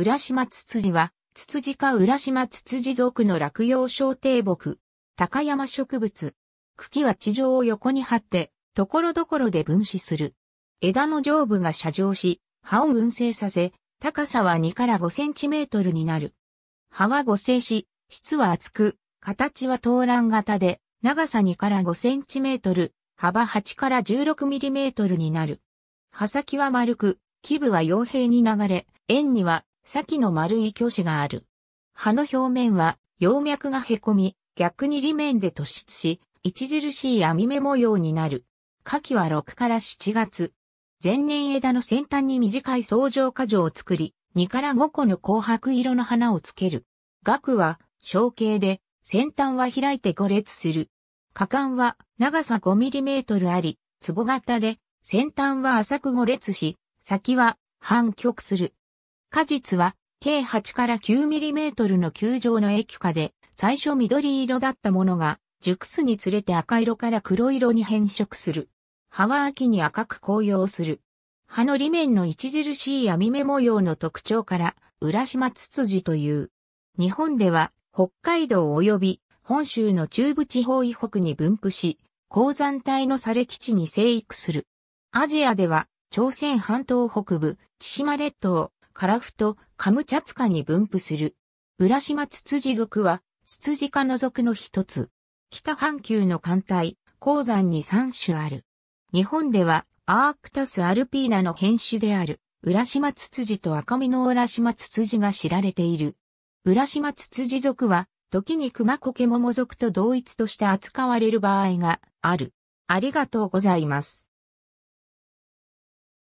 浦島ツツジは、ツツジか浦島ツツジ属の落葉小低木、高山植物。茎は地上を横に張って、ところどころで分子する。枝の上部が斜上し、葉を群生させ、高さは2から5センチメートルになる。葉は五生し、質は厚く、形は東卵型で、長さ2から5センチメートル、幅8から16ミリメートルになる。葉先は丸く、基部は傭兵に流れ、円には先の丸い巨子がある。葉の表面は、葉脈が凹み、逆に裏面で突出し、著しい網目模様になる。夏季は6から7月。前年枝の先端に短い相乗果樹を作り、2から5個の紅白色の花をつける。額は小径で、先端は開いて5列する。果敢は長さ5トルあり、壺型で、先端は浅く5列し、先は反曲する。果実は計8から9トルの球状の液化で、最初緑色だったものが、熟すにつれて赤色から黒色に変色する。葉は秋に赤く紅葉する。葉の裏面の著しい網目模様の特徴から、浦島ツツジという。日本では、北海道及び本州の中部地方以北に分布し、鉱山帯の砂礫地に生育する。アジアでは、朝鮮半島北部、千島列島、カラフト、カムチャツカに分布する。浦島ツツジ族は、ツツジ科の族の一つ。北半球の寒帯、鉱山に三種ある。日本では、アークタスアルピーナの変種である、浦島ツツジと赤身の浦島ツツジが知られている。浦島ツツジ族は、時に熊コケモモ族と同一として扱われる場合がある。ありがとうございます。